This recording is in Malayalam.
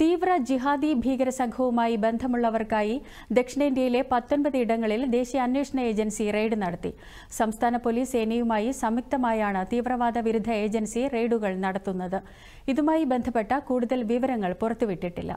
തീവ്ര ജിഹാദി ഭീകര സംഘവുമായി ബന്ധമുള്ളവർക്കായി ദക്ഷിണേന്ത്യയിലെ പത്തൊൻപത് ഇടങ്ങളിൽ ദേശീയ അന്വേഷണ ഏജൻസി റെയ്ഡ് നടത്തി സംസ്ഥാന പോലീസ് സേനയുമായി സംയുക്തമായാണ് തീവ്രവാദ വിരുദ്ധ ഏജൻസി റെയ്ഡുകൾ നടത്തുന്നത് ഇതുമായി ബന്ധപ്പെട്ട കൂടുതൽ വിവരങ്ങൾ പുറത്തുവിട്ടിട്ടില്ല